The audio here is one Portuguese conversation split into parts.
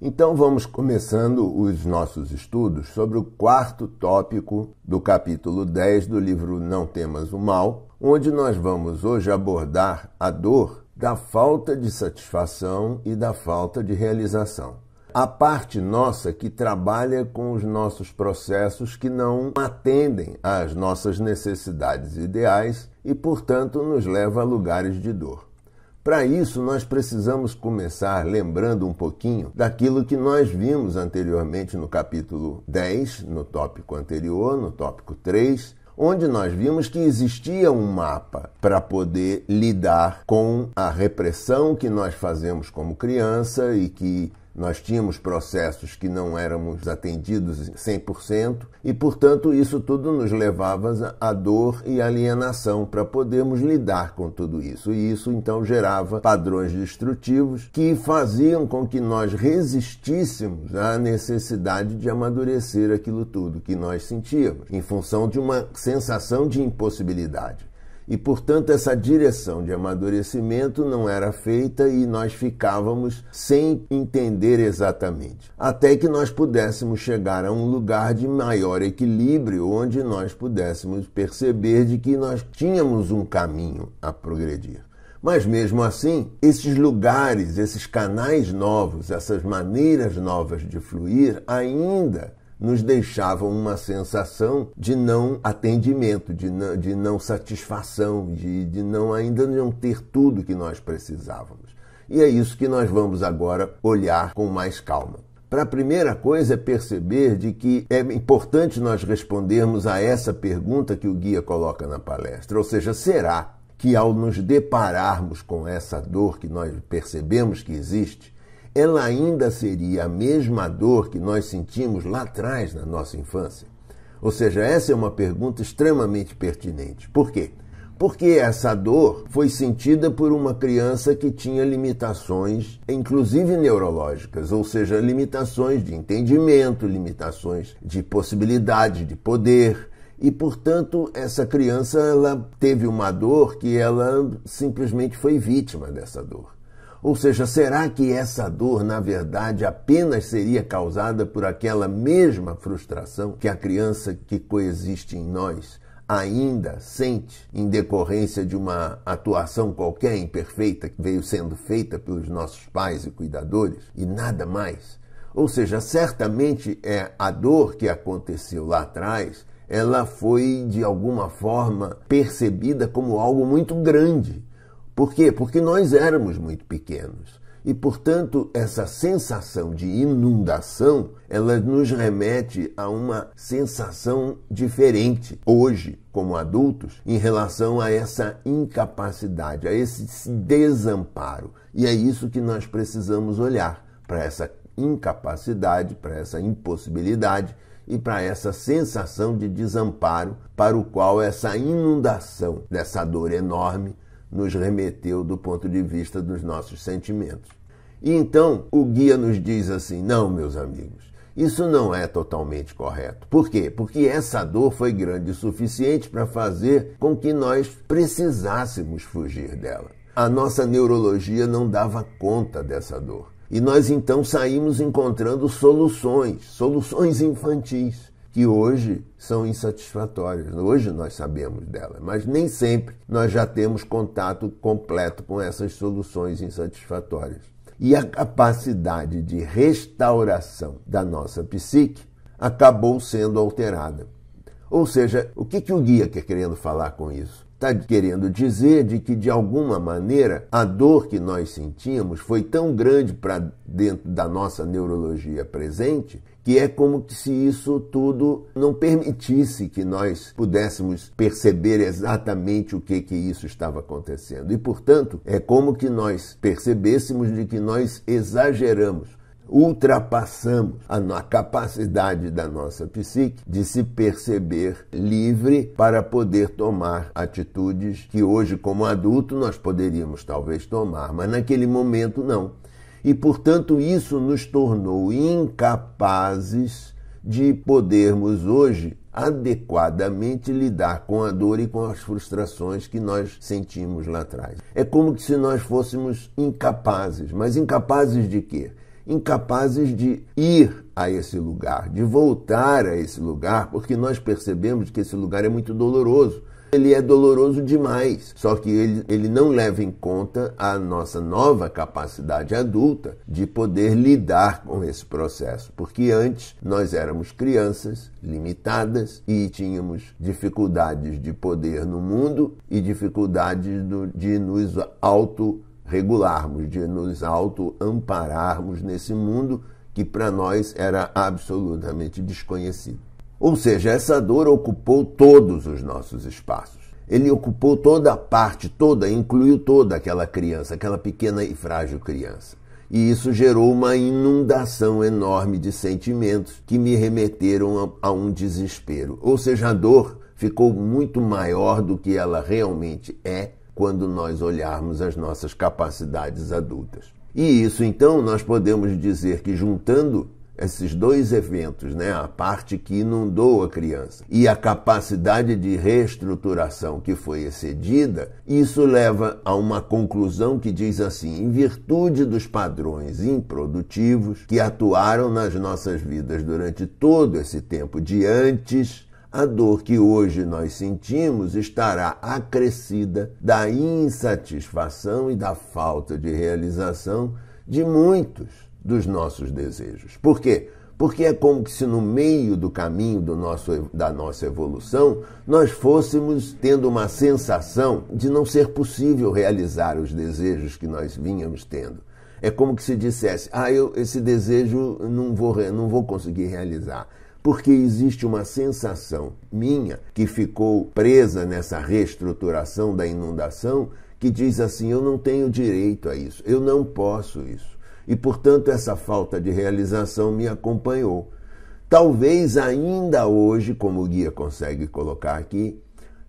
Então vamos começando os nossos estudos sobre o quarto tópico do capítulo 10 do livro Não Temas o Mal, onde nós vamos hoje abordar a dor da falta de satisfação e da falta de realização. A parte nossa que trabalha com os nossos processos que não atendem às nossas necessidades ideais e, portanto, nos leva a lugares de dor. Para isso, nós precisamos começar lembrando um pouquinho daquilo que nós vimos anteriormente no capítulo 10, no tópico anterior, no tópico 3, onde nós vimos que existia um mapa para poder lidar com a repressão que nós fazemos como criança e que nós tínhamos processos que não éramos atendidos 100% e, portanto, isso tudo nos levava à dor e alienação para podermos lidar com tudo isso. E isso então gerava padrões destrutivos que faziam com que nós resistíssemos à necessidade de amadurecer aquilo tudo que nós sentíamos, em função de uma sensação de impossibilidade. E, portanto, essa direção de amadurecimento não era feita e nós ficávamos sem entender exatamente. Até que nós pudéssemos chegar a um lugar de maior equilíbrio, onde nós pudéssemos perceber de que nós tínhamos um caminho a progredir. Mas mesmo assim, esses lugares, esses canais novos, essas maneiras novas de fluir ainda nos deixavam uma sensação de não atendimento, de não, de não satisfação, de, de não ainda não ter tudo que nós precisávamos. E é isso que nós vamos agora olhar com mais calma. Para a primeira coisa é perceber de que é importante nós respondermos a essa pergunta que o guia coloca na palestra, ou seja, será que ao nos depararmos com essa dor que nós percebemos que existe, ela ainda seria a mesma dor que nós sentimos lá atrás na nossa infância? Ou seja, essa é uma pergunta extremamente pertinente. Por quê? Porque essa dor foi sentida por uma criança que tinha limitações, inclusive neurológicas, ou seja, limitações de entendimento, limitações de possibilidade de poder, e portanto essa criança ela teve uma dor que ela simplesmente foi vítima dessa dor. Ou seja, será que essa dor, na verdade, apenas seria causada por aquela mesma frustração que a criança que coexiste em nós ainda sente em decorrência de uma atuação qualquer imperfeita que veio sendo feita pelos nossos pais e cuidadores e nada mais? Ou seja, certamente é a dor que aconteceu lá atrás, ela foi de alguma forma percebida como algo muito grande por quê? Porque nós éramos muito pequenos. E, portanto, essa sensação de inundação, ela nos remete a uma sensação diferente hoje, como adultos, em relação a essa incapacidade, a esse desamparo. E é isso que nós precisamos olhar para essa incapacidade, para essa impossibilidade e para essa sensação de desamparo para o qual essa inundação dessa dor enorme nos remeteu do ponto de vista dos nossos sentimentos. E então o guia nos diz assim: não, meus amigos, isso não é totalmente correto. Por quê? Porque essa dor foi grande o suficiente para fazer com que nós precisássemos fugir dela. A nossa neurologia não dava conta dessa dor. E nós então saímos encontrando soluções, soluções infantis que hoje são insatisfatórias. Hoje nós sabemos dela, mas nem sempre nós já temos contato completo com essas soluções insatisfatórias. E a capacidade de restauração da nossa psique acabou sendo alterada. Ou seja, o que, que o guia quer querendo falar com isso? Está querendo dizer de que, de alguma maneira, a dor que nós sentimos foi tão grande para dentro da nossa neurologia presente que é como se isso tudo não permitisse que nós pudéssemos perceber exatamente o que que isso estava acontecendo. E, portanto, é como que nós percebêssemos de que nós exageramos ultrapassamos a, capacidade da nossa psique de se perceber livre para poder tomar atitudes que hoje, como adulto, nós poderíamos talvez tomar, mas naquele momento não e, portanto, isso nos tornou incapazes de podermos hoje adequadamente lidar com a dor e com as frustrações que nós sentimos lá atrás. É como se nós fôssemos incapazes, mas incapazes de quê? Incapazes de ir a esse lugar, de voltar a esse lugar, porque nós percebemos que esse lugar é muito doloroso ele é doloroso demais. Só que ele, ele não leva em conta a nossa nova capacidade adulta de poder lidar com esse processo. Porque antes nós éramos crianças limitadas e tínhamos dificuldades de poder no mundo e dificuldades do, de nos autorregularmos, de nos auto-ampararmos nesse mundo que para nós era absolutamente desconhecido. Ou seja, essa dor ocupou todos os nossos espaços. Ele ocupou toda a parte, toda, incluiu toda aquela criança, aquela pequena e frágil criança. E isso gerou uma inundação enorme de sentimentos que me remeteram a, a um desespero. Ou seja, a dor ficou muito maior do que ela realmente é quando nós olharmos as nossas capacidades adultas. E isso então nós podemos dizer que juntando esses dois eventos, né? a parte que inundou a criança e a capacidade de reestruturação que foi excedida, isso leva a uma conclusão que diz assim: em virtude dos padrões improdutivos que atuaram nas nossas vidas durante todo esse tempo de antes a dor que hoje nós sentimos estará acrescida da insatisfação e da falta de realização de muitos dos nossos desejos. Por quê? Porque é como se no meio do caminho do nosso, da nossa evolução nós fôssemos tendo uma sensação de não ser possível realizar os desejos que nós vínhamos tendo. É como que se dissesse: ah, eu esse desejo não vou, não vou conseguir realizar. Porque existe uma sensação minha que ficou presa nessa reestruturação da inundação que diz assim: eu não tenho direito a isso, eu não posso isso e, portanto, essa falta de realização me acompanhou. Talvez ainda hoje, como o guia consegue colocar aqui,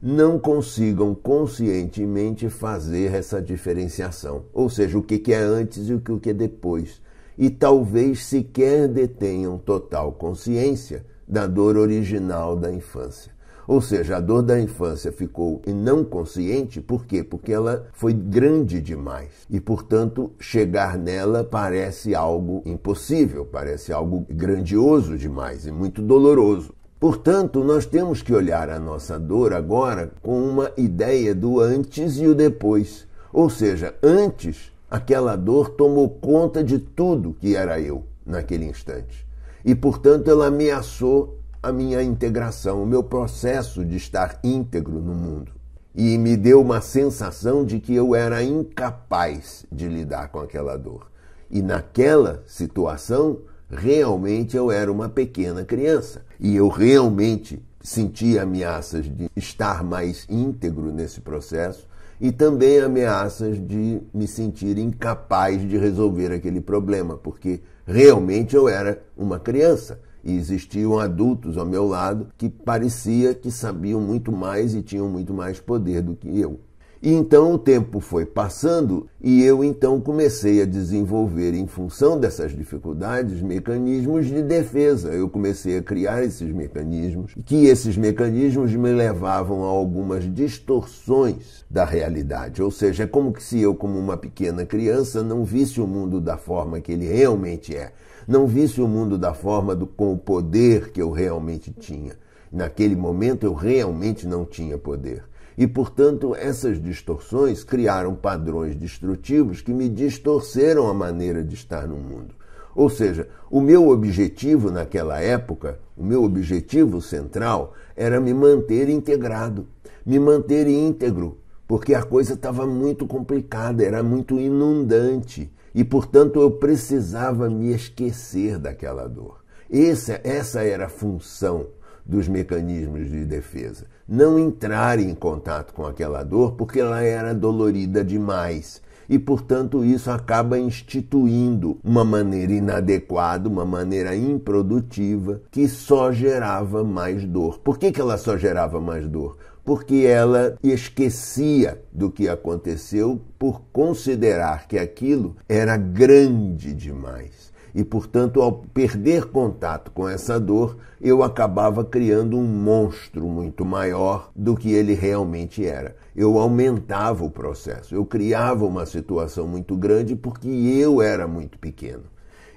não consigam conscientemente fazer essa diferenciação, ou seja, o que é antes e o que é depois, e talvez sequer detenham total consciência da dor original da infância. Ou seja, a dor da infância ficou não consciente, por quê? Porque ela foi grande demais e, portanto, chegar nela parece algo impossível, parece algo grandioso demais e muito doloroso. Portanto, nós temos que olhar a nossa dor agora com uma ideia do antes e o depois. Ou seja, antes, aquela dor tomou conta de tudo que era eu naquele instante. E, portanto, ela ameaçou a minha integração, o meu processo de estar íntegro no mundo. E me deu uma sensação de que eu era incapaz de lidar com aquela dor. E naquela situação, realmente eu era uma pequena criança. E eu realmente senti ameaças de estar mais íntegro nesse processo e também ameaças de me sentir incapaz de resolver aquele problema, porque realmente eu era uma criança. E existiam adultos ao meu lado que parecia que sabiam muito mais e tinham muito mais poder do que eu. E então o tempo foi passando e eu então comecei a desenvolver, em função dessas dificuldades, mecanismos de defesa. Eu comecei a criar esses mecanismos, que esses mecanismos me levavam a algumas distorções da realidade. Ou seja, é como se eu, como uma pequena criança, não visse o mundo da forma que ele realmente é. Não visse o mundo da forma do, com o poder que eu realmente tinha. Naquele momento eu realmente não tinha poder. E, portanto, essas distorções criaram padrões destrutivos que me distorceram a maneira de estar no mundo. Ou seja, o meu objetivo naquela época, o meu objetivo central, era me manter integrado, me manter íntegro, porque a coisa estava muito complicada, era muito inundante e, portanto, eu precisava me esquecer daquela dor. Essa, essa era a função dos mecanismos de defesa. Não entrar em contato com aquela dor porque ela era dolorida demais. E, portanto, isso acaba instituindo uma maneira inadequada, uma maneira improdutiva, que só gerava mais dor. Por que, que ela só gerava mais dor? porque ela esquecia do que aconteceu por considerar que aquilo era grande demais. E, portanto, ao perder contato com essa dor, eu acabava criando um monstro muito maior do que ele realmente era. Eu aumentava o processo, eu criava uma situação muito grande porque eu era muito pequeno.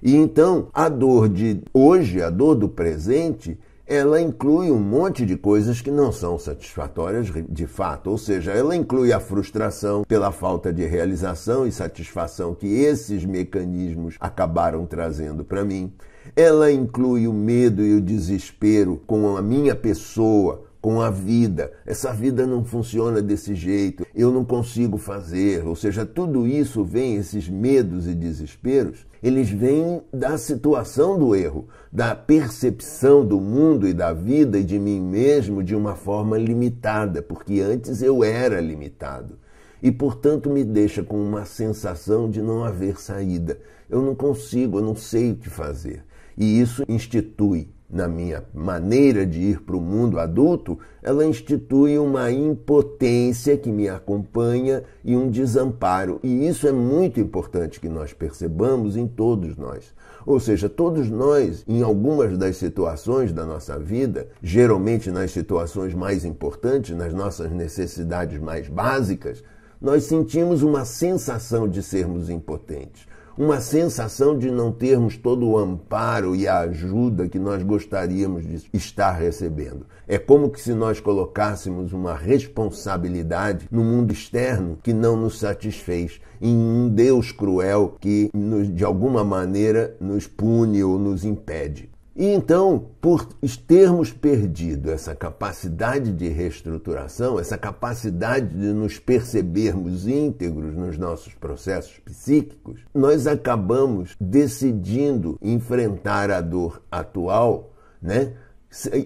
E então, a dor de hoje, a dor do presente, ela inclui um monte de coisas que não são satisfatórias de fato, ou seja, ela inclui a frustração pela falta de realização e satisfação que esses mecanismos acabaram trazendo para mim. Ela inclui o medo e o desespero com a minha pessoa com a vida. Essa vida não funciona desse jeito, eu não consigo fazer. Ou seja, tudo isso vem, esses medos e desesperos, eles vêm da situação do erro, da percepção do mundo e da vida e de mim mesmo de uma forma limitada, porque antes eu era limitado. E, portanto, me deixa com uma sensação de não haver saída. Eu não consigo, eu não sei o que fazer. E isso institui na minha maneira de ir para o mundo adulto, ela institui uma impotência que me acompanha e um desamparo. E isso é muito importante que nós percebamos em todos nós. Ou seja, todos nós, em algumas das situações da nossa vida, geralmente nas situações mais importantes, nas nossas necessidades mais básicas, nós sentimos uma sensação de sermos impotentes uma sensação de não termos todo o amparo e a ajuda que nós gostaríamos de estar recebendo. É como se nós colocássemos uma responsabilidade no mundo externo que não nos satisfez, em um Deus cruel que, de alguma maneira, nos pune ou nos impede. E então, por termos perdido essa capacidade de reestruturação, essa capacidade de nos percebermos íntegros nos nossos processos psíquicos, nós acabamos decidindo enfrentar a dor atual, né?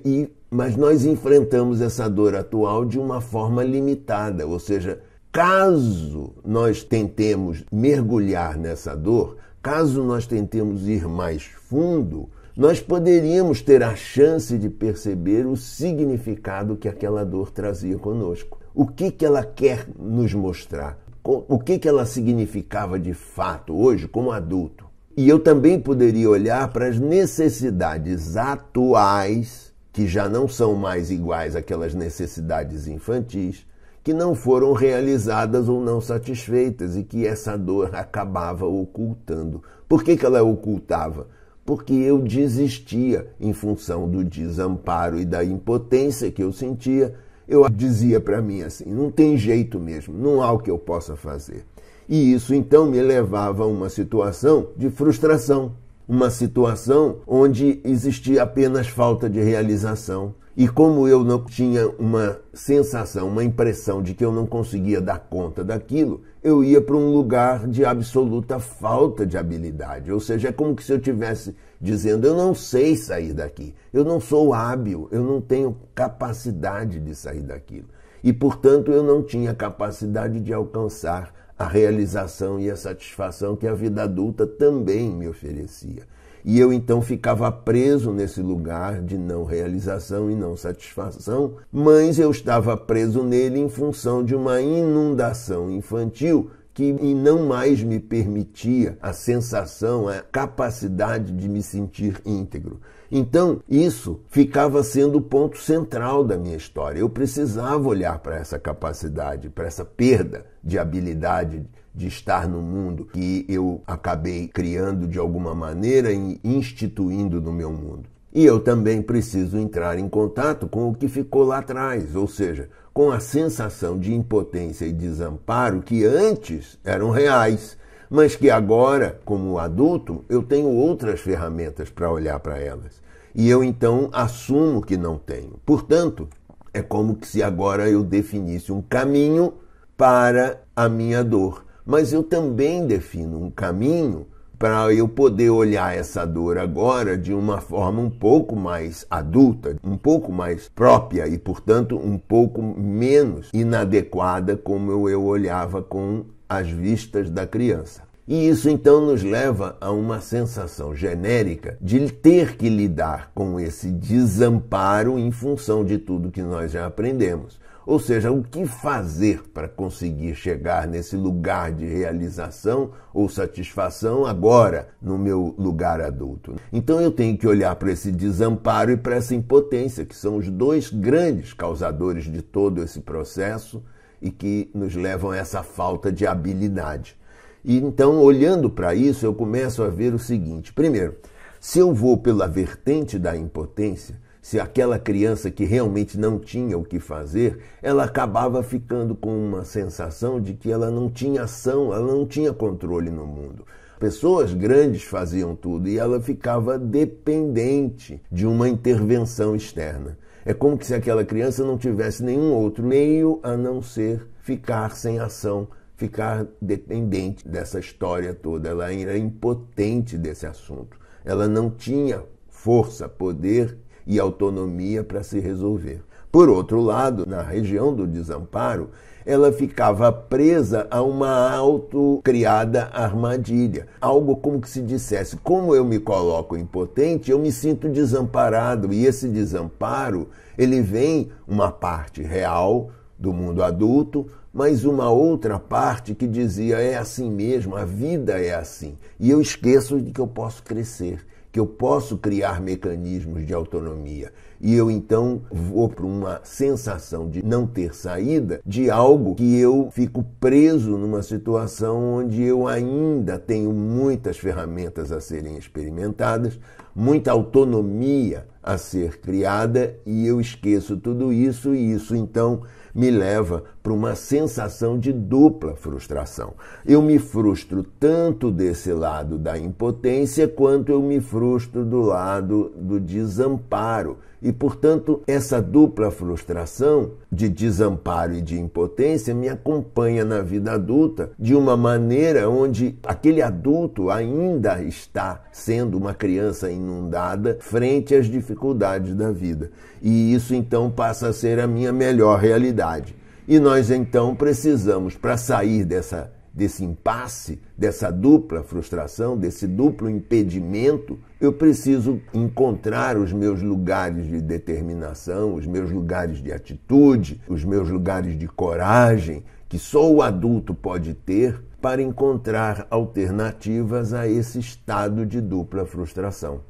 E, mas nós enfrentamos essa dor atual de uma forma limitada, ou seja, caso nós tentemos mergulhar nessa dor, caso nós tentemos ir mais fundo, nós poderíamos ter a chance de perceber o significado que aquela dor trazia conosco. O que, que ela quer nos mostrar? O que, que ela significava de fato hoje como adulto? E eu também poderia olhar para as necessidades atuais, que já não são mais iguais àquelas necessidades infantis, que não foram realizadas ou não satisfeitas e que essa dor acabava ocultando. Por que, que ela ocultava? porque eu desistia em função do desamparo e da impotência que eu sentia. Eu dizia para mim assim: não tem jeito mesmo, não há o que eu possa fazer. E isso então me levava a uma situação de frustração, uma situação onde existia apenas falta de realização, e como eu não tinha uma sensação, uma impressão de que eu não conseguia dar conta daquilo, eu ia para um lugar de absoluta falta de habilidade. Ou seja, é como se eu tivesse dizendo: eu não sei sair daqui, eu não sou hábil, eu não tenho capacidade de sair daquilo. E, portanto, eu não tinha capacidade de alcançar a realização e a satisfação que a vida adulta também me oferecia. E eu então ficava preso nesse lugar de não realização e não satisfação, mas eu estava preso nele em função de uma inundação infantil que não mais me permitia a sensação, a capacidade de me sentir íntegro. Então, isso ficava sendo o ponto central da minha história. Eu precisava olhar para essa capacidade, para essa perda de habilidade de estar no mundo que eu acabei criando de alguma maneira e instituindo no meu mundo. E eu também preciso entrar em contato com o que ficou lá atrás, ou seja, com a sensação de impotência e desamparo que antes eram reais, mas que agora, como adulto, eu tenho outras ferramentas para olhar para elas. E eu então assumo que não tenho. Portanto, é como se agora eu definisse um caminho para a minha dor mas eu também defino um caminho para eu poder olhar essa dor agora de uma forma um pouco mais adulta, um pouco mais própria e, portanto, um pouco menos inadequada como eu olhava com as vistas da criança. E isso então nos leva a uma sensação genérica de ter que lidar com esse desamparo em função de tudo que nós já aprendemos. Ou seja, o que fazer para conseguir chegar nesse lugar de realização ou satisfação agora, no meu lugar adulto? Então eu tenho que olhar para esse desamparo e para essa impotência, que são os dois grandes causadores de todo esse processo e que nos levam a essa falta de habilidade. E então, olhando para isso, eu começo a ver o seguinte: primeiro, se eu vou pela vertente da impotência, se aquela criança que realmente não tinha o que fazer, ela acabava ficando com uma sensação de que ela não tinha ação, ela não tinha controle no mundo. Pessoas grandes faziam tudo e ela ficava dependente de uma intervenção externa. É como se aquela criança não tivesse nenhum outro meio a não ser ficar sem ação, ficar dependente dessa história toda. Ela era impotente desse assunto. Ela não tinha força, poder e autonomia para se resolver. Por outro lado, na região do desamparo, ela ficava presa a uma autocriada armadilha. Algo como que se dissesse: como eu me coloco impotente, eu me sinto desamparado. E esse desamparo, ele vem uma parte real do mundo adulto, mas uma outra parte que dizia: é assim mesmo, a vida é assim. E eu esqueço de que eu posso crescer que eu posso criar mecanismos de autonomia. E eu então vou para uma sensação de não ter saída de algo que eu fico preso numa situação onde eu ainda tenho muitas ferramentas a serem experimentadas, muita autonomia a ser criada e eu esqueço tudo isso, e isso então me leva para uma sensação de dupla frustração. Eu me frustro tanto desse lado da impotência, quanto eu me frustro do lado do desamparo. E, portanto, essa dupla frustração de desamparo e de impotência me acompanha na vida adulta de uma maneira onde aquele adulto ainda está sendo uma criança inundada frente às dificuldades dificuldades da vida. E isso então passa a ser a minha melhor realidade. E nós então precisamos, para sair dessa, desse impasse, dessa dupla frustração, desse duplo impedimento, eu preciso encontrar os meus lugares de determinação, os meus lugares de atitude, os meus lugares de coragem, que só o adulto pode ter para encontrar alternativas a esse estado de dupla frustração.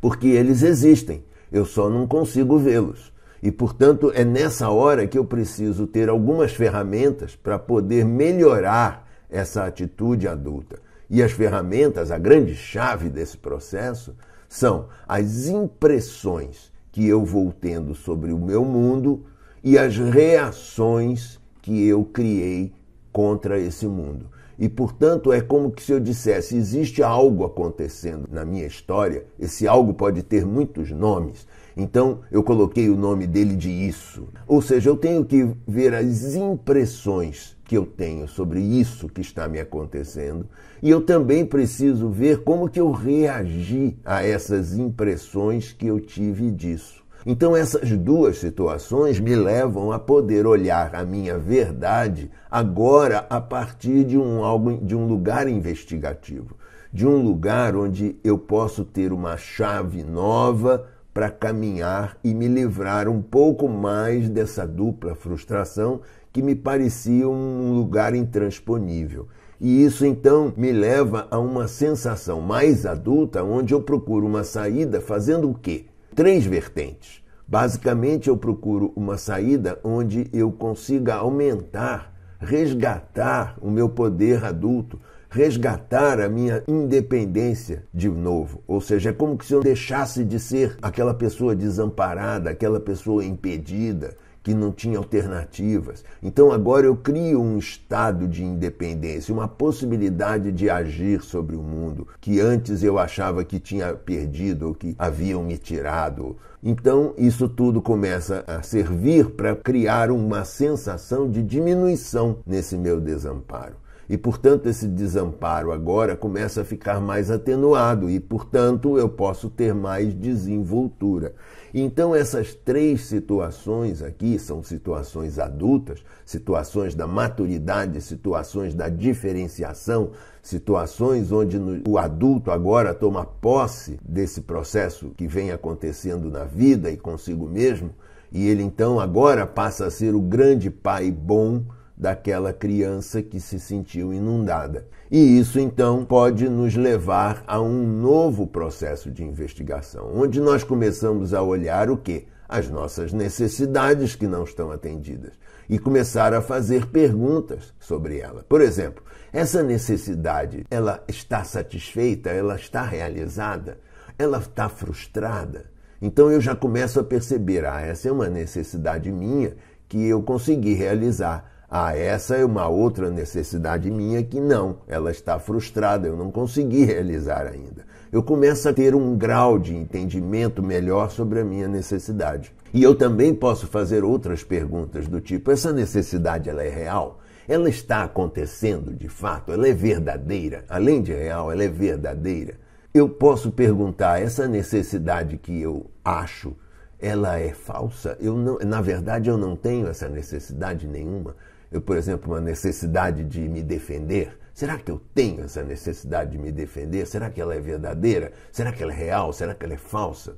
Porque eles existem eu só não consigo vê-los. E, portanto, é nessa hora que eu preciso ter algumas ferramentas para poder melhorar essa atitude adulta. E as ferramentas, a grande chave desse processo, são as impressões que eu vou tendo sobre o meu mundo e as reações que eu criei contra esse mundo. E, portanto, é como se eu dissesse: existe algo acontecendo na minha história, esse algo pode ter muitos nomes. Então, eu coloquei o nome dele de isso. Ou seja, eu tenho que ver as impressões que eu tenho sobre isso que está me acontecendo, e eu também preciso ver como que eu reagi a essas impressões que eu tive disso. Então, essas duas situações me levam a poder olhar a minha verdade agora a partir de um, algo, de um lugar investigativo, de um lugar onde eu posso ter uma chave nova para caminhar e me livrar um pouco mais dessa dupla frustração que me parecia um lugar intransponível. E isso então me leva a uma sensação mais adulta onde eu procuro uma saída fazendo o quê? três vertentes. Basicamente, eu procuro uma saída onde eu consiga aumentar, resgatar o meu poder adulto, resgatar a minha independência de novo. Ou seja, é como se eu deixasse de ser aquela pessoa desamparada, aquela pessoa impedida, que não tinha alternativas. Então agora eu crio um estado de independência, uma possibilidade de agir sobre o mundo que antes eu achava que tinha perdido ou que haviam me tirado. Então isso tudo começa a servir para criar uma sensação de diminuição nesse meu desamparo. E, portanto, esse desamparo agora começa a ficar mais atenuado e, portanto, eu posso ter mais desenvoltura. Então, essas três situações aqui são situações adultas, situações da maturidade, situações da diferenciação, situações onde o adulto agora toma posse desse processo que vem acontecendo na vida e consigo mesmo, e ele então agora passa a ser o grande pai bom daquela criança que se sentiu inundada. E isso então pode nos levar a um novo processo de investigação, onde nós começamos a olhar o que? As nossas necessidades que não estão atendidas e começar a fazer perguntas sobre ela. Por exemplo, essa necessidade, ela está satisfeita? Ela está realizada? Ela está frustrada? Então eu já começo a perceber, ah, essa é uma necessidade minha que eu consegui realizar ah, essa é uma outra necessidade minha que não, ela está frustrada, eu não consegui realizar ainda. Eu começo a ter um grau de entendimento melhor sobre a minha necessidade. E eu também posso fazer outras perguntas do tipo: essa necessidade ela é real? Ela está acontecendo de fato? Ela é verdadeira? Além de real, ela é verdadeira? Eu posso perguntar: essa necessidade que eu acho, ela é falsa? Eu não, na verdade, eu não tenho essa necessidade nenhuma eu, por exemplo, uma necessidade de me defender? Será que eu tenho essa necessidade de me defender? Será que ela é verdadeira? Será que ela é real? Será que ela é falsa?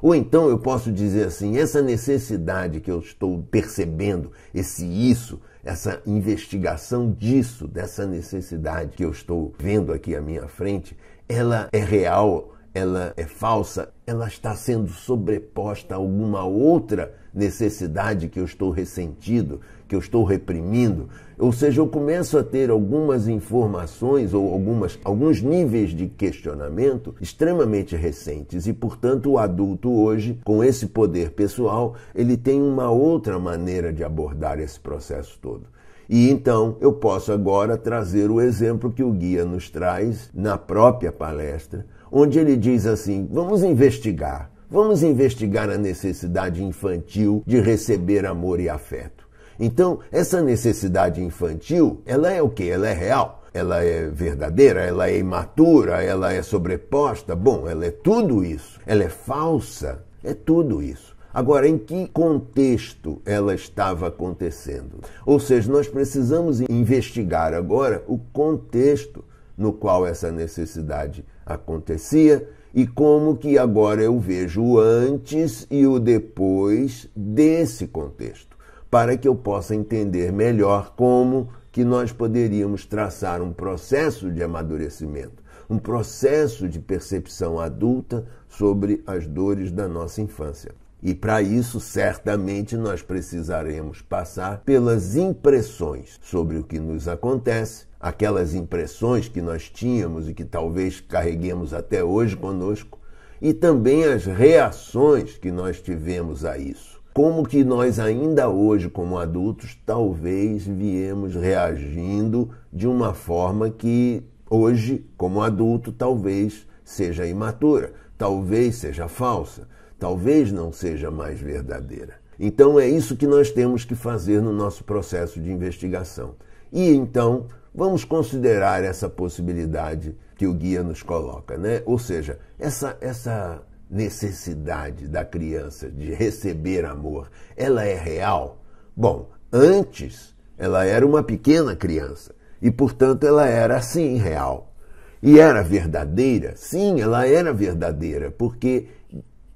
Ou então eu posso dizer assim: essa necessidade que eu estou percebendo, esse isso, essa investigação disso, dessa necessidade que eu estou vendo aqui à minha frente, ela é real, ela é falsa, ela está sendo sobreposta a alguma outra necessidade que eu estou ressentido, que eu estou reprimindo, ou seja, eu começo a ter algumas informações ou algumas, alguns níveis de questionamento extremamente recentes e, portanto, o adulto hoje, com esse poder pessoal, ele tem uma outra maneira de abordar esse processo todo. E então eu posso agora trazer o exemplo que o guia nos traz na própria palestra, onde ele diz assim: vamos investigar, vamos investigar a necessidade infantil de receber amor e afeto. Então, essa necessidade infantil, ela é o que? Ela é real, ela é verdadeira, ela é imatura, ela é sobreposta. Bom, ela é tudo isso. Ela é falsa, é tudo isso. Agora, em que contexto ela estava acontecendo? Ou seja, nós precisamos investigar agora o contexto no qual essa necessidade acontecia e como que agora eu vejo o antes e o depois desse contexto para que eu possa entender melhor como que nós poderíamos traçar um processo de amadurecimento, um processo de percepção adulta sobre as dores da nossa infância. E para isso, certamente, nós precisaremos passar pelas impressões sobre o que nos acontece, aquelas impressões que nós tínhamos e que talvez carreguemos até hoje conosco, e também as reações que nós tivemos a isso. Como que nós ainda hoje, como adultos, talvez viemos reagindo de uma forma que hoje, como adulto, talvez seja imatura, talvez seja falsa, talvez não seja mais verdadeira. Então é isso que nós temos que fazer no nosso processo de investigação. E então vamos considerar essa possibilidade que o guia nos coloca, né? Ou seja, essa essa necessidade da criança de receber amor, ela é real? Bom, antes ela era uma pequena criança e, portanto, ela era sim real. E era verdadeira? Sim, ela era verdadeira, porque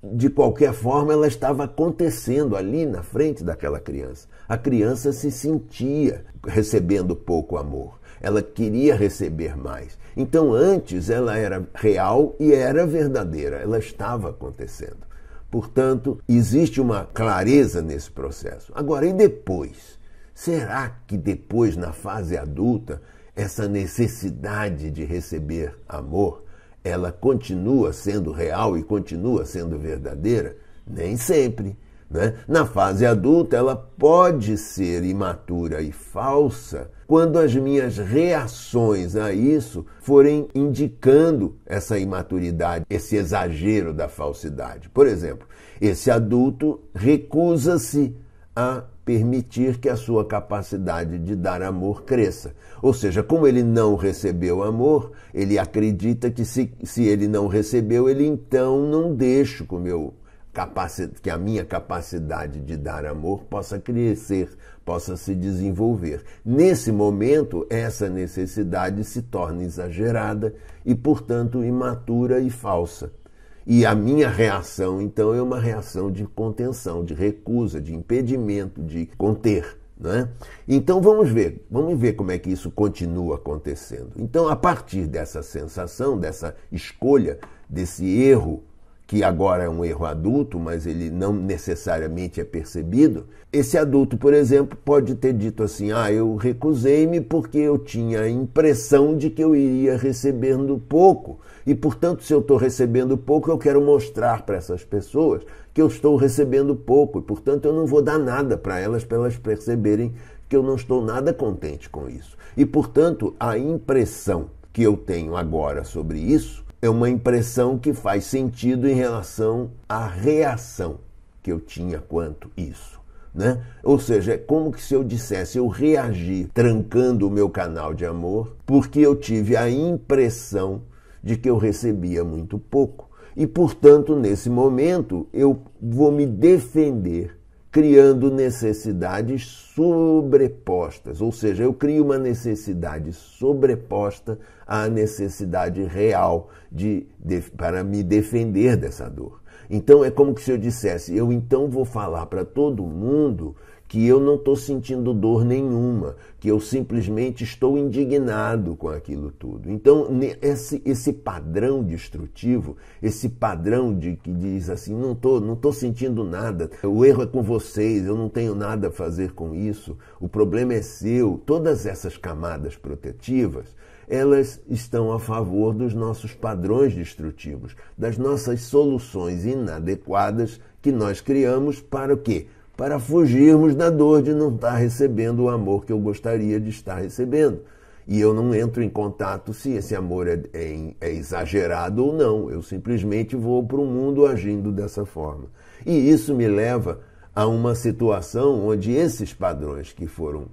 de qualquer forma ela estava acontecendo ali na frente daquela criança. A criança se sentia recebendo pouco amor ela queria receber mais. Então, antes, ela era real e era verdadeira, ela estava acontecendo. Portanto, existe uma clareza nesse processo. Agora, e depois? Será que depois, na fase adulta, essa necessidade de receber amor, ela continua sendo real e continua sendo verdadeira? Nem sempre. Né? Na fase adulta, ela pode ser imatura e falsa quando as minhas reações a isso forem indicando essa imaturidade, esse exagero da falsidade. Por exemplo, esse adulto recusa-se a permitir que a sua capacidade de dar amor cresça. Ou seja, como ele não recebeu amor, ele acredita que se, se ele não recebeu, ele então não deixa que, meu, que a minha capacidade de dar amor possa crescer possa se desenvolver. Nesse momento, essa necessidade se torna exagerada e, portanto, imatura e falsa. E a minha reação, então, é uma reação de contenção, de recusa, de impedimento, de conter. Né? Então vamos ver, vamos ver como é que isso continua acontecendo. Então, a partir dessa sensação, dessa escolha, desse erro que agora é um erro adulto, mas ele não necessariamente é percebido, esse adulto, por exemplo, pode ter dito assim: ah, eu recusei-me porque eu tinha a impressão de que eu iria recebendo pouco. E, portanto, se eu estou recebendo pouco, eu quero mostrar para essas pessoas que eu estou recebendo pouco. E, portanto, eu não vou dar nada para elas, para elas perceberem que eu não estou nada contente com isso. E, portanto, a impressão que eu tenho agora sobre isso é uma impressão que faz sentido em relação à reação que eu tinha quanto isso. Né? Ou seja, é como que se eu dissesse, eu reagi trancando o meu canal de amor, porque eu tive a impressão de que eu recebia muito pouco. E, portanto, nesse momento, eu vou me defender criando necessidades sobrepostas. Ou seja, eu crio uma necessidade sobreposta à necessidade real de, de, para me defender dessa dor. Então é como se eu dissesse, eu então vou falar para todo mundo que eu não estou sentindo dor nenhuma, que eu simplesmente estou indignado com aquilo tudo. Então, esse, esse padrão destrutivo, esse padrão de que diz assim, não estou não tô sentindo nada, o erro é com vocês, eu não tenho nada a fazer com isso, o problema é seu, todas essas camadas protetivas, elas estão a favor dos nossos padrões destrutivos, das nossas soluções inadequadas que nós criamos para o quê? para fugirmos da dor de não estar recebendo o amor que eu gostaria de estar recebendo. E eu não entro em contato se esse amor é, é, é exagerado ou não. Eu simplesmente vou para o mundo agindo dessa forma. E isso me leva a uma situação onde esses padrões que foram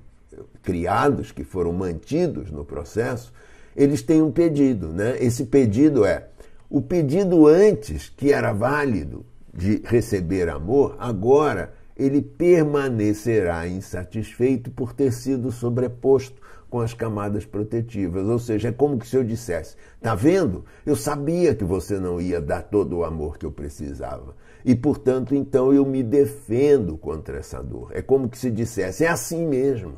criados, que foram mantidos no processo, eles têm um pedido, né? Esse pedido é o pedido antes que era válido de receber amor, agora ele permanecerá insatisfeito por ter sido sobreposto com as camadas protetivas. Ou seja, é como se eu dissesse: tá vendo? Eu sabia que você não ia dar todo o amor que eu precisava. E, portanto, então eu me defendo contra essa dor. É como se dissesse: é assim mesmo.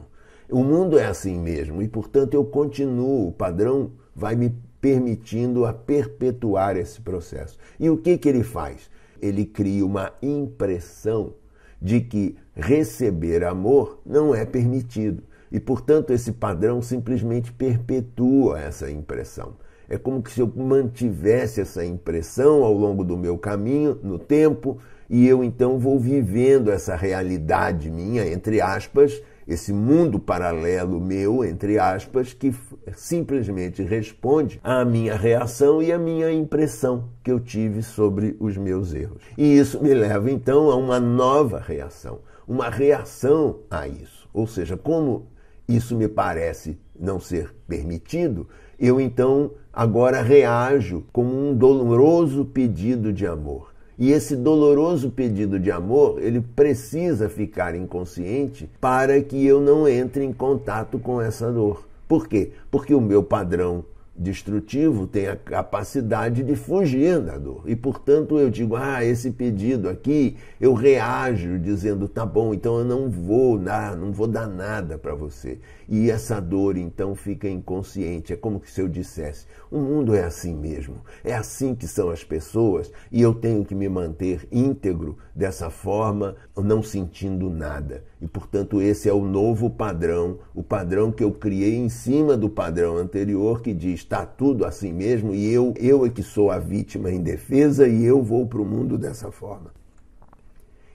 O mundo é assim mesmo. E, portanto, eu continuo. O padrão vai me permitindo a perpetuar esse processo. E o que, que ele faz? Ele cria uma impressão de que receber amor não é permitido. E, portanto, esse padrão simplesmente perpetua essa impressão. É como que se eu mantivesse essa impressão ao longo do meu caminho, no tempo, e eu então vou vivendo essa realidade minha, entre aspas, esse mundo paralelo meu, entre aspas, que simplesmente responde à minha reação e à minha impressão que eu tive sobre os meus erros. E isso me leva então a uma nova reação, uma reação a isso. Ou seja, como isso me parece não ser permitido, eu então agora reajo como um doloroso pedido de amor. E esse doloroso pedido de amor, ele precisa ficar inconsciente para que eu não entre em contato com essa dor. Por quê? Porque o meu padrão destrutivo tem a capacidade de fugir da dor. E, portanto, eu digo: ah, esse pedido aqui, eu reajo dizendo: tá bom, então eu não vou dar, não vou dar nada para você. E essa dor então fica inconsciente. É como se eu dissesse: o mundo é assim mesmo, é assim que são as pessoas e eu tenho que me manter íntegro dessa forma, não sentindo nada. E, portanto, esse é o novo padrão, o padrão que eu criei em cima do padrão anterior, que diz: está tudo assim mesmo e eu, eu é que sou a vítima indefesa e eu vou para o mundo dessa forma.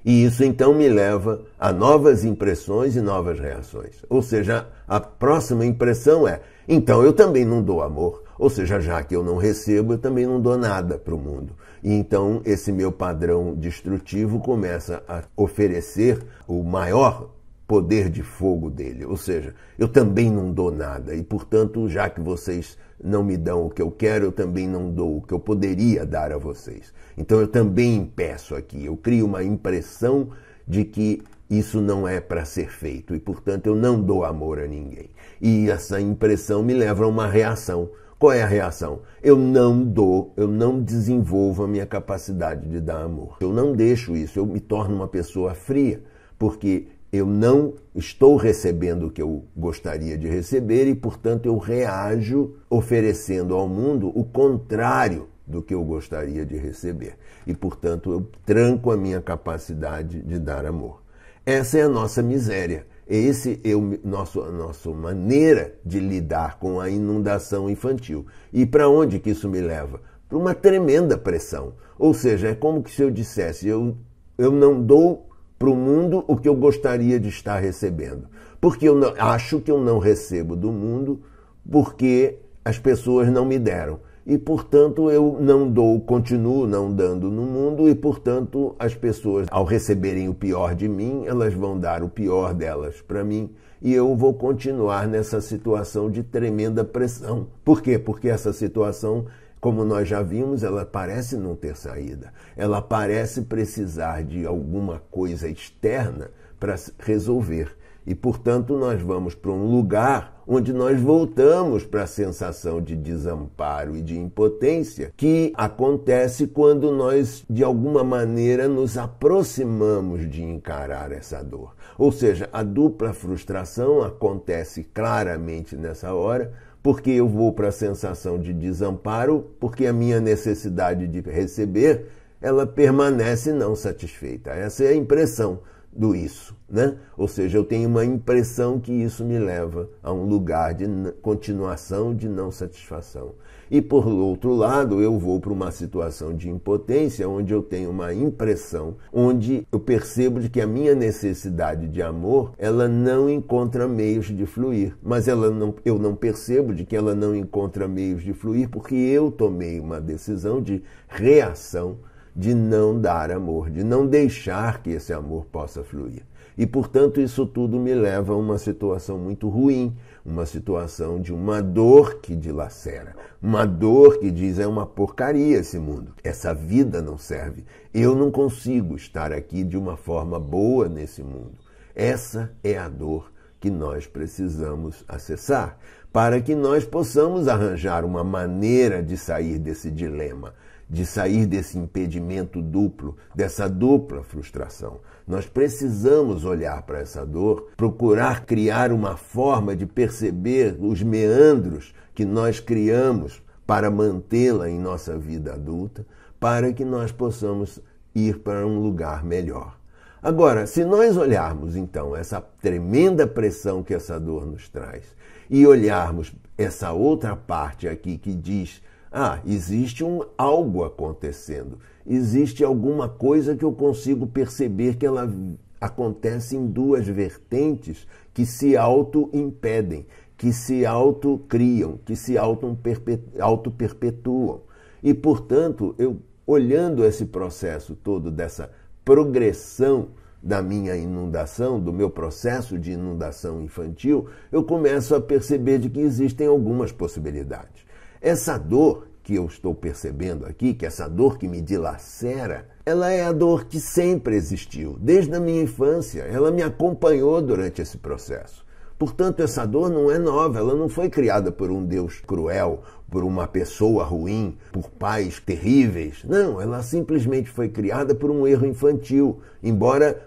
E isso então me leva a novas impressões e novas reações. Ou seja, a próxima impressão é: então eu também não dou amor. Ou seja, já que eu não recebo, eu também não dou nada para o mundo. E então esse meu padrão destrutivo começa a oferecer o maior poder de fogo dele. Ou seja, eu também não dou nada. E portanto, já que vocês não me dão o que eu quero, eu também não dou o que eu poderia dar a vocês. Então eu também impeço aqui, eu crio uma impressão de que isso não é para ser feito e, portanto, eu não dou amor a ninguém. E essa impressão me leva a uma reação. Qual é a reação? Eu não dou, eu não desenvolvo a minha capacidade de dar amor. Eu não deixo isso, eu me torno uma pessoa fria, porque eu não estou recebendo o que eu gostaria de receber e, portanto, eu reajo oferecendo ao mundo o contrário do que eu gostaria de receber. E, portanto, eu tranco a minha capacidade de dar amor. Essa é a nossa miséria. Esse é o nosso, a nossa maneira de lidar com a inundação infantil. E para onde que isso me leva? Para uma tremenda pressão. Ou seja, é como se eu dissesse, eu, eu não dou para o mundo o que eu gostaria de estar recebendo. Porque eu não, acho que eu não recebo do mundo porque as pessoas não me deram e, portanto, eu não dou, continuo não dando no mundo, e, portanto, as pessoas, ao receberem o pior de mim, elas vão dar o pior delas para mim, e eu vou continuar nessa situação de tremenda pressão. Por quê? Porque essa situação, como nós já vimos, ela parece não ter saída, ela parece precisar de alguma coisa externa para resolver. E, portanto, nós vamos para um lugar onde nós voltamos para a sensação de desamparo e de impotência que acontece quando nós, de alguma maneira, nos aproximamos de encarar essa dor. Ou seja, a dupla frustração acontece claramente nessa hora, porque eu vou para a sensação de desamparo, porque a minha necessidade de receber ela permanece não satisfeita. Essa é a impressão do isso, né? Ou seja, eu tenho uma impressão que isso me leva a um lugar de continuação de não satisfação. E por outro lado, eu vou para uma situação de impotência onde eu tenho uma impressão, onde eu percebo de que a minha necessidade de amor, ela não encontra meios de fluir, mas ela não, eu não percebo de que ela não encontra meios de fluir porque eu tomei uma decisão de reação de não dar amor, de não deixar que esse amor possa fluir. E, portanto, isso tudo me leva a uma situação muito ruim, uma situação de uma dor que dilacera, uma dor que diz é uma porcaria esse mundo, essa vida não serve, eu não consigo estar aqui de uma forma boa nesse mundo. Essa é a dor que nós precisamos acessar para que nós possamos arranjar uma maneira de sair desse dilema de sair desse impedimento duplo, dessa dupla frustração. Nós precisamos olhar para essa dor, procurar criar uma forma de perceber os meandros que nós criamos para mantê-la em nossa vida adulta, para que nós possamos ir para um lugar melhor. Agora, se nós olharmos então essa tremenda pressão que essa dor nos traz e olharmos essa outra parte aqui que diz ah, existe um algo acontecendo. Existe alguma coisa que eu consigo perceber que ela acontece em duas vertentes que se auto-impedem, que se auto-criam, que se auto-perpetuam. E, portanto, eu olhando esse processo todo dessa progressão da minha inundação, do meu processo de inundação infantil, eu começo a perceber de que existem algumas possibilidades. Essa dor que eu estou percebendo aqui, que essa dor que me dilacera, ela é a dor que sempre existiu, desde a minha infância, ela me acompanhou durante esse processo. Portanto, essa dor não é nova, ela não foi criada por um Deus cruel por uma pessoa ruim, por pais terríveis. Não, ela simplesmente foi criada por um erro infantil. Embora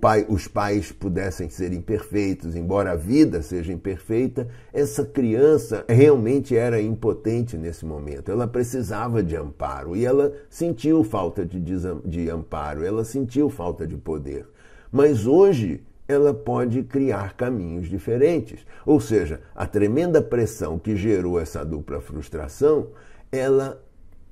pai, os pais pudessem ser imperfeitos, embora a vida seja imperfeita, essa criança realmente era impotente nesse momento. Ela precisava de amparo e ela sentiu falta de, de amparo, ela sentiu falta de poder. Mas hoje ela pode criar caminhos diferentes. Ou seja, a tremenda pressão que gerou essa dupla frustração, ela,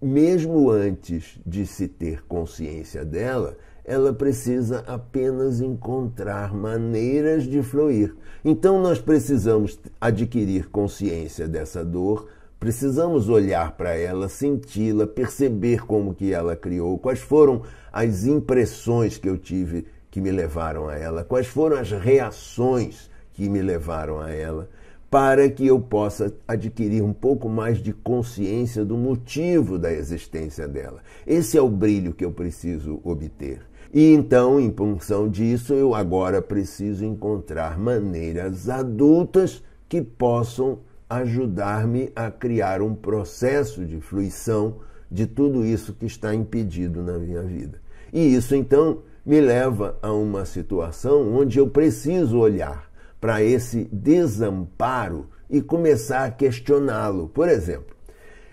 mesmo antes de se ter consciência dela, ela precisa apenas encontrar maneiras de fluir. Então nós precisamos adquirir consciência dessa dor, precisamos olhar para ela, senti-la, perceber como que ela criou, quais foram as impressões que eu tive que me levaram a ela, quais foram as reações que me levaram a ela, para que eu possa adquirir um pouco mais de consciência do motivo da existência dela. Esse é o brilho que eu preciso obter. E então, em função disso, eu agora preciso encontrar maneiras adultas que possam ajudar-me a criar um processo de fruição de tudo isso que está impedido na minha vida. E isso então me leva a uma situação onde eu preciso olhar para esse desamparo e começar a questioná-lo. Por exemplo,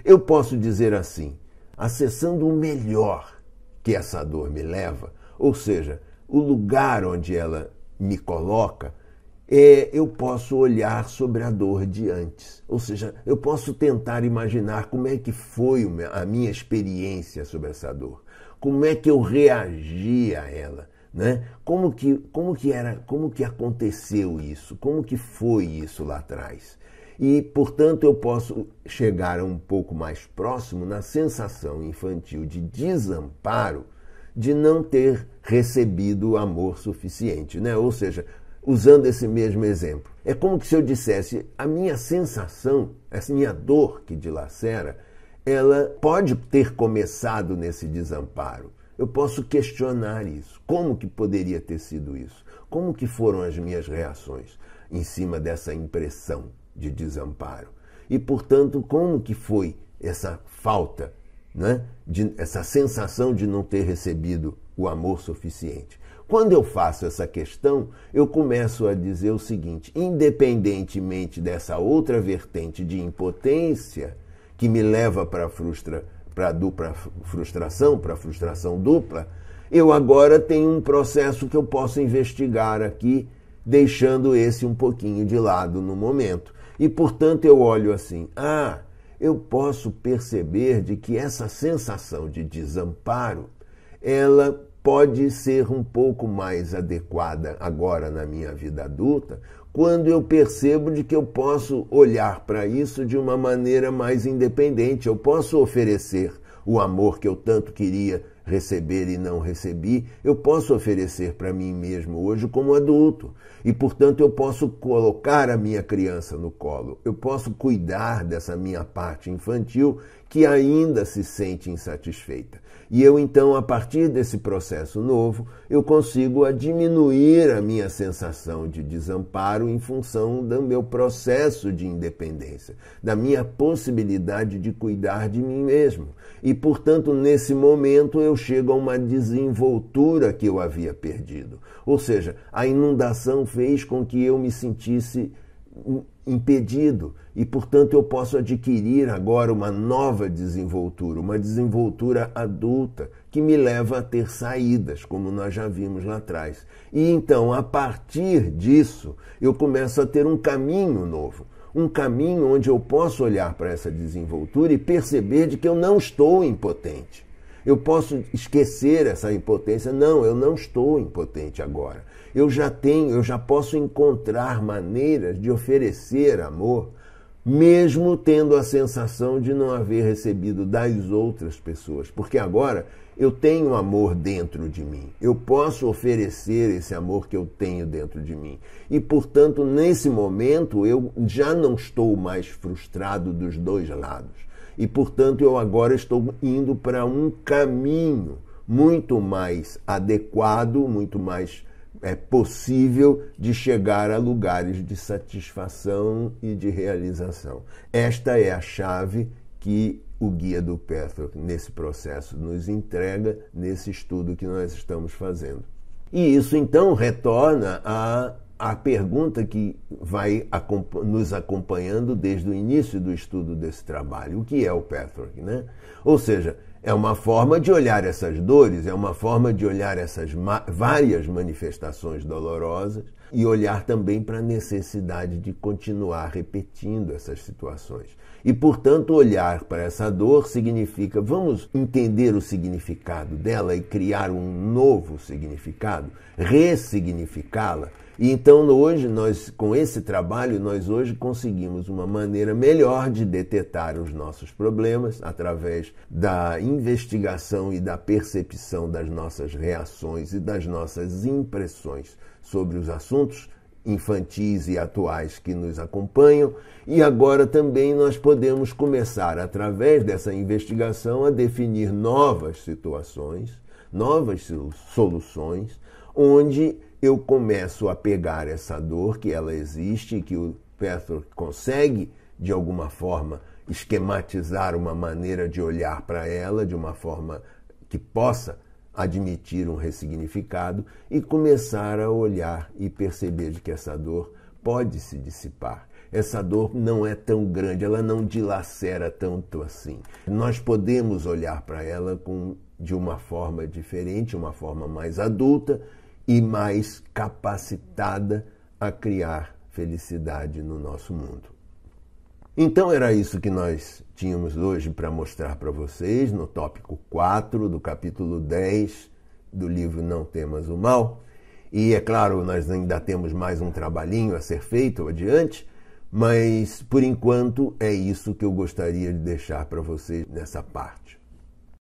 eu posso dizer assim, acessando o melhor que essa dor me leva, ou seja, o lugar onde ela me coloca, é, eu posso olhar sobre a dor de antes. Ou seja, eu posso tentar imaginar como é que foi a minha experiência sobre essa dor como é que eu reagia a ela, né? Como que, como que era, como que aconteceu isso, como que foi isso lá atrás. E, portanto, eu posso chegar um pouco mais próximo na sensação infantil de desamparo de não ter recebido o amor suficiente, né? Ou seja, usando esse mesmo exemplo. É como se eu dissesse, a minha sensação, essa minha dor que dilacera, ela pode ter começado nesse desamparo. Eu posso questionar isso. Como que poderia ter sido isso? Como que foram as minhas reações em cima dessa impressão de desamparo? E, portanto, como que foi essa falta, né? de, essa sensação de não ter recebido o amor suficiente? Quando eu faço essa questão, eu começo a dizer o seguinte: independentemente dessa outra vertente de impotência, que me leva para a frustra, para dupla frustração, para a frustração dupla, eu agora tenho um processo que eu posso investigar aqui, deixando esse um pouquinho de lado no momento. E, portanto, eu olho assim: ah, eu posso perceber de que essa sensação de desamparo, ela pode ser um pouco mais adequada agora na minha vida adulta, quando eu percebo de que eu posso olhar para isso de uma maneira mais independente, eu posso oferecer o amor que eu tanto queria receber e não recebi, eu posso oferecer para mim mesmo hoje como adulto. E, portanto, eu posso colocar a minha criança no colo, eu posso cuidar dessa minha parte infantil que ainda se sente insatisfeita. E eu então, a partir desse processo novo, eu consigo a diminuir a minha sensação de desamparo em função do meu processo de independência, da minha possibilidade de cuidar de mim mesmo. E, portanto, nesse momento eu chego a uma desenvoltura que eu havia perdido. Ou seja, a inundação fez com que eu me sentisse impedido e, portanto, eu posso adquirir agora uma nova desenvoltura, uma desenvoltura adulta que me leva a ter saídas, como nós já vimos lá atrás. E então, a partir disso, eu começo a ter um caminho novo. Um caminho onde eu posso olhar para essa desenvoltura e perceber de que eu não estou impotente eu posso esquecer essa impotência? Não, eu não estou impotente agora. Eu já tenho, eu já posso encontrar maneiras de oferecer amor, mesmo tendo a sensação de não haver recebido das outras pessoas, porque agora eu tenho amor dentro de mim. Eu posso oferecer esse amor que eu tenho dentro de mim. E, portanto, nesse momento eu já não estou mais frustrado dos dois lados e, portanto, eu agora estou indo para um caminho muito mais adequado, muito mais é, possível de chegar a lugares de satisfação e de realização. Esta é a chave que o guia do Petro nesse processo nos entrega nesse estudo que nós estamos fazendo. E isso então retorna a a pergunta que vai nos acompanhando desde o início do estudo desse trabalho, o que é o patchwork, né? Ou seja, é uma forma de olhar essas dores, é uma forma de olhar essas várias manifestações dolorosas e olhar também para a necessidade de continuar repetindo essas situações. E, portanto, olhar para essa dor significa vamos entender o significado dela e criar um novo significado, ressignificá-la e então hoje nós com esse trabalho nós hoje conseguimos uma maneira melhor de detectar os nossos problemas através da investigação e da percepção das nossas reações e das nossas impressões sobre os assuntos infantis e atuais que nos acompanham, e agora também nós podemos começar, através dessa investigação, a definir novas situações, novas soluções, onde eu começo a pegar essa dor que ela existe, que o Petro consegue, de alguma forma, esquematizar uma maneira de olhar para ela, de uma forma que possa admitir um ressignificado e começar a olhar e perceber de que essa dor pode se dissipar. Essa dor não é tão grande, ela não dilacera tanto assim. Nós podemos olhar para ela com, de uma forma diferente, uma forma mais adulta, e mais capacitada a criar felicidade no nosso mundo. Então era isso que nós tínhamos hoje para mostrar para vocês no tópico 4 do capítulo 10 do livro Não Temas o Mal. E é claro, nós ainda temos mais um trabalhinho a ser feito adiante, mas por enquanto é isso que eu gostaria de deixar para vocês nessa parte.